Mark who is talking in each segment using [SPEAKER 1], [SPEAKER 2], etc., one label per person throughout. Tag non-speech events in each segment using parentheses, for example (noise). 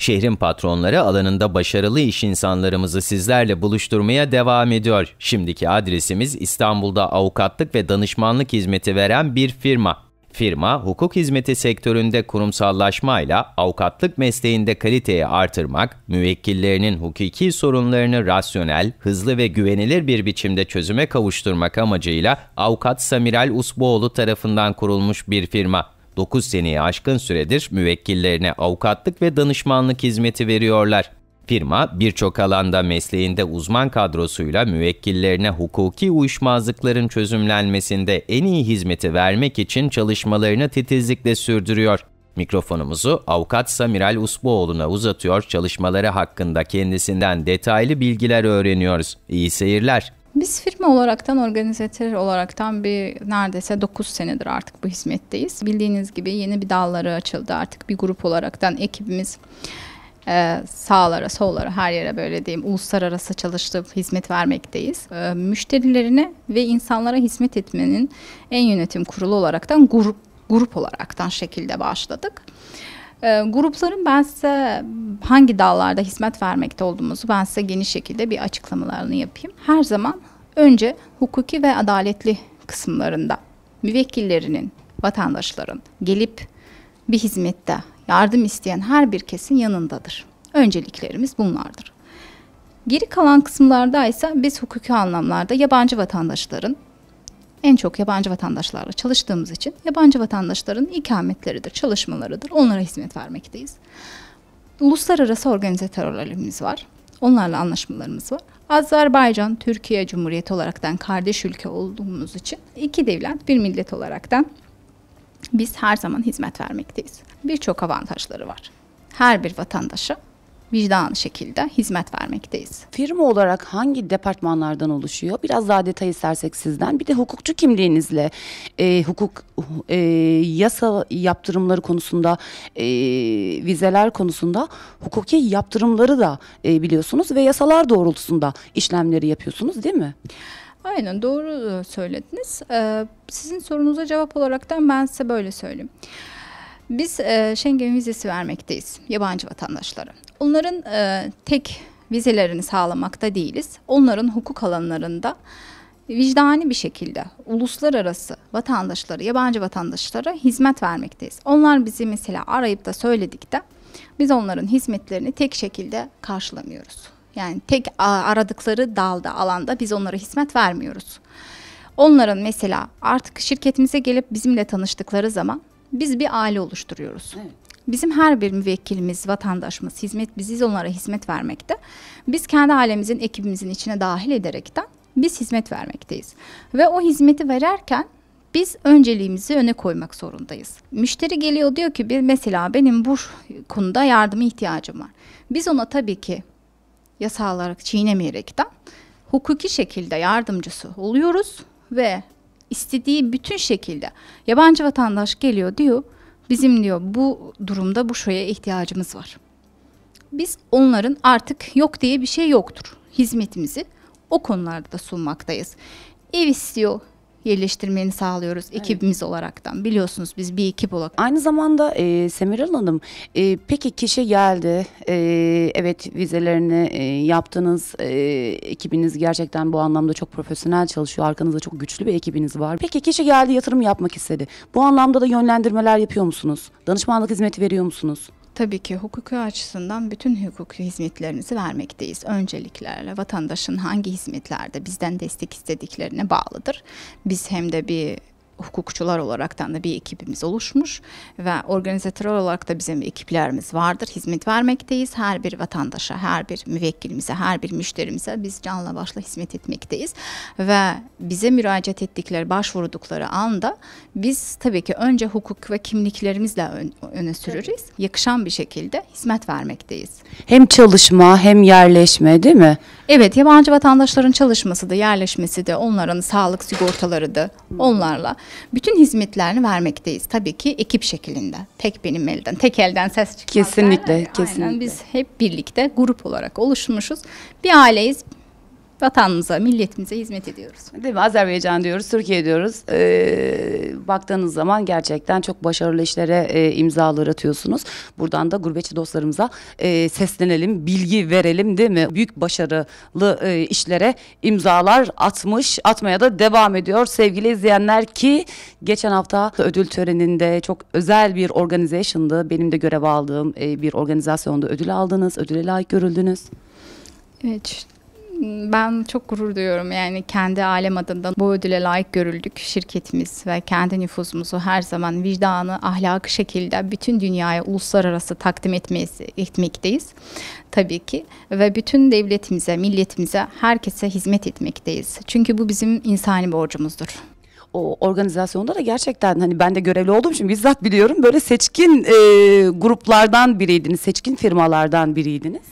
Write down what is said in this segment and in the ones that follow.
[SPEAKER 1] Şehrin patronları alanında başarılı iş insanlarımızı sizlerle buluşturmaya devam ediyor. Şimdiki adresimiz İstanbul'da avukatlık ve danışmanlık hizmeti veren bir firma. Firma, hukuk hizmeti sektöründe kurumsallaşmayla avukatlık mesleğinde kaliteyi artırmak, müvekkillerinin hukuki sorunlarını rasyonel, hızlı ve güvenilir bir biçimde çözüme kavuşturmak amacıyla Avukat Samiral Usboğlu tarafından kurulmuş bir firma. 9 seneyi aşkın süredir müvekkillerine avukatlık ve danışmanlık hizmeti veriyorlar. Firma birçok alanda mesleğinde uzman kadrosuyla müvekkillerine hukuki uyuşmazlıkların çözümlenmesinde en iyi hizmeti vermek için çalışmalarını titizlikle sürdürüyor. Mikrofonumuzu avukat Samiral Usbuoğlu'na uzatıyor, çalışmaları hakkında kendisinden detaylı bilgiler öğreniyoruz. İyi seyirler.
[SPEAKER 2] Biz firma olaraktan, organizatör olaraktan bir neredeyse 9 senedir artık bu hizmetteyiz. Bildiğiniz gibi yeni bir dalları açıldı artık bir grup olaraktan ekibimiz e, sağlara, sollara, her yere böyle diyeyim uluslararası çalışıp hizmet vermekteyiz. E, müşterilerine ve insanlara hizmet etmenin en yönetim kurulu olaraktan grup grup olaraktan şekilde başladık. E, grupların ben size hangi dallarda hizmet vermekte olduğumuzu ben size geniş şekilde bir açıklamalarını yapayım. Her zaman önce hukuki ve adaletli kısımlarında müvekkillerinin, vatandaşların gelip bir hizmette yardım isteyen her bir kesin yanındadır. Önceliklerimiz bunlardır. Geri kalan kısımlarda ise biz hukuki anlamlarda yabancı vatandaşların en çok yabancı vatandaşlarla çalıştığımız için yabancı vatandaşların ikametleridir, çalışmalarıdır. Onlara hizmet vermekteyiz. Uluslararası organizatörlerimiz var. Onlarla anlaşmalarımız var. Azerbaycan, Türkiye Cumhuriyeti olaraktan kardeş ülke olduğumuz için iki devlet, bir millet olaraktan biz her zaman hizmet vermekteyiz. Birçok avantajları var. Her bir vatandaşa vicdanlı şekilde hizmet vermekteyiz. Firma olarak hangi departmanlardan oluşuyor? Biraz daha
[SPEAKER 3] detay istersek sizden. Bir de hukukçu kimliğinizle e, hukuk e, yasa yaptırımları konusunda e, vizeler konusunda hukuki yaptırımları da e, biliyorsunuz ve yasalar doğrultusunda işlemleri yapıyorsunuz değil mi?
[SPEAKER 2] Aynen doğru e, söylediniz. Ee, sizin sorunuza cevap olarak da ben size böyle söyleyeyim. Biz e, Schengen vizesi vermekteyiz yabancı vatandaşlara. Onların e, tek vizelerini sağlamakta değiliz. Onların hukuk alanlarında vicdani bir şekilde uluslararası vatandaşları, yabancı vatandaşlara hizmet vermekteyiz. Onlar bizi mesela arayıp da söyledik de biz onların hizmetlerini tek şekilde karşılamıyoruz. Yani tek aradıkları dalda, alanda biz onlara hizmet vermiyoruz. Onların mesela artık şirketimize gelip bizimle tanıştıkları zaman biz bir aile oluşturuyoruz. Evet. Bizim her bir müvekkilimiz, vatandaşımız, hizmet biziz onlara hizmet vermekte. Biz kendi ailemizin, ekibimizin içine dahil ederekten biz hizmet vermekteyiz. Ve o hizmeti vererken biz önceliğimizi öne koymak zorundayız. Müşteri geliyor diyor ki bir mesela benim bu konuda yardıma ihtiyacım var. Biz ona tabii ki yasal olarak çiğnemeyerekten hukuki şekilde yardımcısı oluyoruz ve istediği bütün şekilde yabancı vatandaş geliyor diyor bizim diyor bu durumda bu şoya ihtiyacımız var. Biz onların artık yok diye bir şey yoktur. Hizmetimizi o konularda da sunmaktayız. Ev istiyor, yerleştirmeni sağlıyoruz ekibimiz evet. olaraktan. Biliyorsunuz biz bir ekip olarak. Aynı zamanda e, Semiral Hanım e, peki kişi geldi e, evet
[SPEAKER 3] vizelerini e, yaptınız e, ekibiniz gerçekten bu anlamda çok profesyonel çalışıyor arkanızda çok güçlü bir ekibiniz var. Peki kişi geldi yatırım yapmak istedi bu anlamda da yönlendirmeler
[SPEAKER 2] yapıyor musunuz? Danışmanlık hizmeti veriyor musunuz? tabii ki hukuki açısından bütün hukuki hizmetlerimizi vermekteyiz. Önceliklerle vatandaşın hangi hizmetlerde bizden destek istediklerine bağlıdır. Biz hem de bir hukukçular olaraktan da bir ekibimiz oluşmuş ve organizatör olarak da bizim ekiplerimiz vardır. Hizmet vermekteyiz. Her bir vatandaşa, her bir müvekkilimize, her bir müşterimize biz canla başla hizmet etmekteyiz. Ve bize müracaat ettikleri, başvurdukları anda biz tabii ki önce hukuk ve kimliklerimizle öne sürürüz. Yakışan bir şekilde hizmet vermekteyiz.
[SPEAKER 1] Hem
[SPEAKER 3] çalışma hem yerleşme değil mi?
[SPEAKER 2] Evet, yabancı vatandaşların çalışması da yerleşmesi de onların sağlık sigortaları da onlarla bütün hizmetlerini vermekteyiz. Tabii ki ekip şeklinde. Tek benim elden, tek elden ses çıkmaz. Kesinlikle, kesinlikle. Aynen biz hep birlikte grup olarak oluşmuşuz. Bir aileyiz vatanımıza, milletimize hizmet ediyoruz.
[SPEAKER 3] Değil mi? Azerbaycan diyoruz, Türkiye diyoruz. Ee, baktığınız zaman gerçekten çok başarılı işlere e, imzalar atıyorsunuz. Buradan da gurbetçi dostlarımıza e, seslenelim, bilgi verelim değil mi? Büyük başarılı e, işlere imzalar atmış, atmaya da devam ediyor sevgili izleyenler ki geçen hafta ödül töreninde çok özel bir organization'dı. Benim de görev aldığım e, bir organizasyonda ödül aldınız, ödüle layık
[SPEAKER 2] görüldünüz. Evet, ben çok gurur duyuyorum. Yani kendi alem adından bu ödüle layık görüldük. Şirketimiz ve kendi nüfuzumuzu her zaman vicdanı, ahlakı şekilde bütün dünyaya uluslararası takdim etmeyiz, etmekteyiz. Tabii ki ve bütün devletimize, milletimize, herkese hizmet etmekteyiz. Çünkü bu bizim insani borcumuzdur
[SPEAKER 3] o organizasyonda da gerçekten hani ben de görevli olduğum için bizzat biliyorum böyle seçkin e, gruplardan biriydiniz, seçkin firmalardan biriydiniz.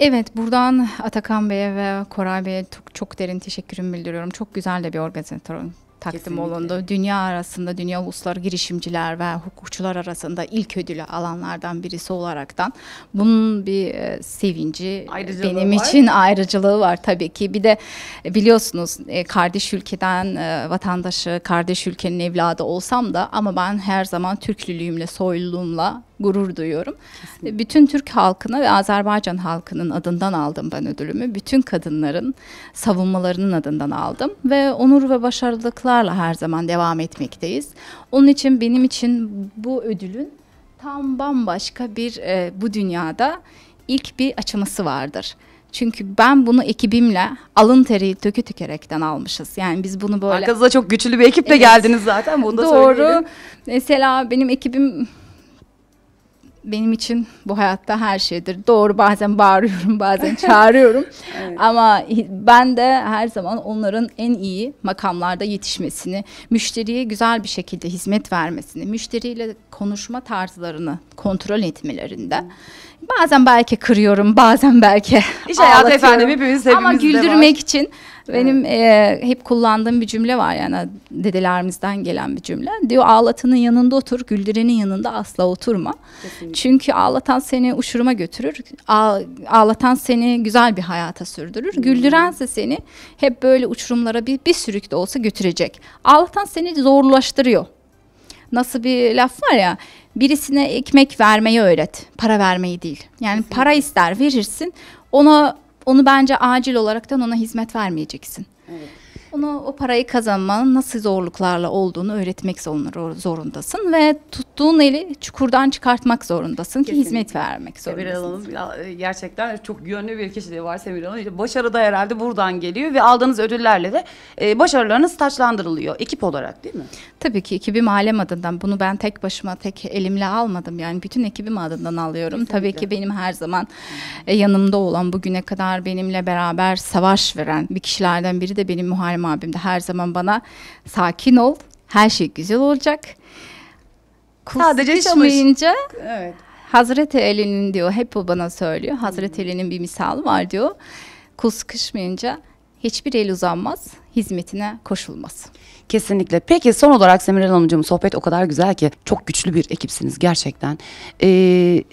[SPEAKER 2] Evet, buradan Atakan Bey'e ve Koray Bey'e çok, çok derin teşekkürümü bildiriyorum. Çok güzel de bir organizatör takdim olundu. Dünya arasında, dünya uluslararası girişimciler ve hukukçular arasında ilk ödülü alanlardan birisi olaraktan bunun bir e, sevinci ayrıcılığı benim var. için ayrıcılığı var tabii ki. Bir de e, biliyorsunuz e, kardeş ülkeden e, vatandaşı, kardeş ülkenin evladı olsam da ama ben her zaman Türklülüğümle, soyluluğumla gurur duyuyorum. Kesinlikle. E, bütün Türk halkına ve Azerbaycan halkının adından aldım ben ödülümü. Bütün kadınların savunmalarının adından aldım ve onur ve başarılıklarla her zaman devam etmekteyiz. Onun için benim için bu ödülün tam bambaşka bir e, bu dünyada ilk bir açılması vardır. Çünkü ben bunu ekibimle alın teri tökü tükerekten almışız. Yani biz bunu böyle... Arkanızda çok güçlü bir ekiple evet. geldiniz zaten. Bunu da Doğru. Söyleyelim. Mesela benim ekibim benim için bu hayatta her şeydir. Doğru bazen bağırıyorum, bazen (laughs) çağırıyorum. evet. Ama ben de her zaman onların en iyi makamlarda yetişmesini, müşteriye güzel bir şekilde hizmet vermesini, müşteriyle konuşma tarzlarını kontrol etmelerinde. Hmm. Bazen belki kırıyorum, bazen belki İş hayatı efendim hepimiz hepimiz Ama güldürmek için benim evet. e, hep kullandığım bir cümle var yani dedelerimizden gelen bir cümle. Diyor ağlatanın yanında otur, güldürenin yanında asla oturma. Kesinlikle. Çünkü ağlatan seni uçuruma götürür. ağlatan seni güzel bir hayata sürdürür. Hmm. Güldürense seni hep böyle uçurumlara bir, bir sürük de olsa götürecek. Ağlatan seni zorlaştırıyor. Nasıl bir laf var ya birisine ekmek vermeyi öğret. Para vermeyi değil. Yani Kesinlikle. para ister verirsin. Ona onu bence acil olaraktan ona hizmet vermeyeceksin. Evet. Onu o parayı kazanmanın nasıl zorluklarla olduğunu öğretmek zorundasın ve tuttuğun eli çukurdan çıkartmak zorundasın Kesinlikle. ki hizmet vermek zorundasın.
[SPEAKER 3] Semir Hanım gerçekten çok yönlü bir kişi de var Semir Hanım. başarı da herhalde buradan geliyor ve aldığınız ödüllerle de e,
[SPEAKER 2] başarılarınız taçlandırılıyor ekip olarak değil mi? Tabii ki ekibim alem adından. Bunu ben tek başıma tek elimle almadım. Yani bütün ekibim adından alıyorum. Kesinlikle. Tabii ki benim her zaman e, yanımda olan bugüne kadar benimle beraber savaş veren bir kişilerden biri de benim muharrem Selim abim de her zaman bana sakin ol, her şey güzel olacak. Kul Sadece çalışmayınca evet. Hazreti Ali'nin diyor, hep bu bana söylüyor. Hazreti Ali'nin bir misal var diyor. Kul sıkışmayınca hiçbir el uzanmaz, hizmetine koşulmaz.
[SPEAKER 3] Kesinlikle. Peki son olarak Semirel Hanımcığım sohbet o kadar güzel ki çok güçlü bir ekipsiniz gerçekten. Ee,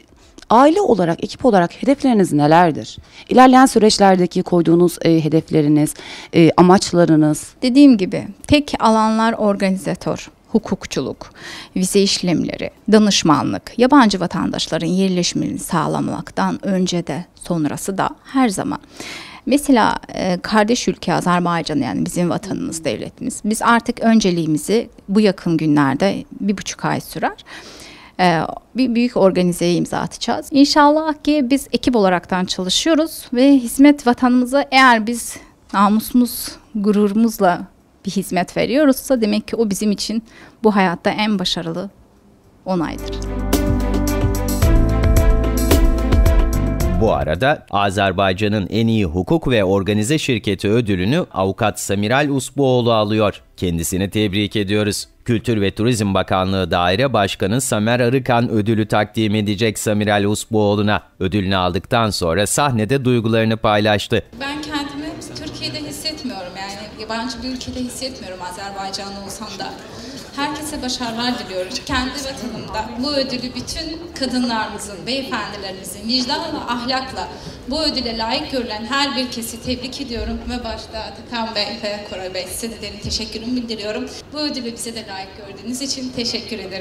[SPEAKER 3] Aile olarak, ekip olarak hedefleriniz nelerdir? İlerleyen süreçlerdeki koyduğunuz e, hedefleriniz, e, amaçlarınız?
[SPEAKER 2] Dediğim gibi tek alanlar organizatör hukukçuluk, vize işlemleri, danışmanlık, yabancı vatandaşların yerleşimini sağlamaktan önce de sonrası da her zaman. Mesela e, kardeş ülke Azerbaycan yani bizim vatanımız, devletimiz. Biz artık önceliğimizi bu yakın günlerde bir buçuk ay sürer ee, bir büyük organizeye imza atacağız. İnşallah ki biz ekip olaraktan çalışıyoruz ve hizmet vatanımıza eğer biz namusumuz, gururumuzla bir hizmet veriyoruzsa demek ki o bizim için bu hayatta en başarılı onaydır.
[SPEAKER 1] Bu arada Azerbaycan'ın en iyi hukuk ve organize şirketi ödülünü avukat Samiral Usbuoğlu alıyor. Kendisini tebrik ediyoruz. Kültür ve Turizm Bakanlığı Daire Başkanı Samer Arıkan ödülü takdim edecek Samirel Usbuoğlu'na. Ödülünü aldıktan sonra sahnede duygularını paylaştı.
[SPEAKER 2] Ben kendimi Türkiye'de hissetmiyorum yani yabancı bir ülkede hissetmiyorum Azerbaycanlı olsam da. Herkese başarılar diliyorum. Kendi vatanımda bu ödülü bütün kadınlarımızın, beyefendilerimizin vicdanla, ahlakla bu ödüle layık görülen her bir kesi tebrik ediyorum ve başta Atakan Bey ve Koray Bey size de derin teşekkürümü bildiriyorum. Bu ödülü bize de layık gördüğünüz için teşekkür ederim.